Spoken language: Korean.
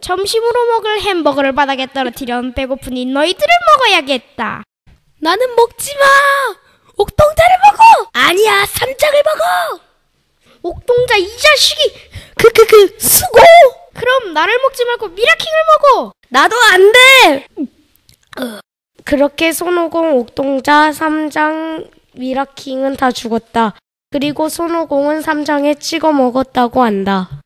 점심으로 먹을 햄버거를 바닥에 떨어뜨려 배고프니 너희들을 먹어야겠다. 나는 먹지 마! 옥동자를 먹어! 아니야, 삼장을 먹어! 옥동자 이 자식이! 그, 그, 크 그, 수고! 그럼 나를 먹지 말고 미라킹을 먹어! 나도 안 돼! 어, 그렇게 손오공, 옥동자, 삼장, 미라킹은 다 죽었다. 그리고 손오공은 삼장에 찍어 먹었다고 한다.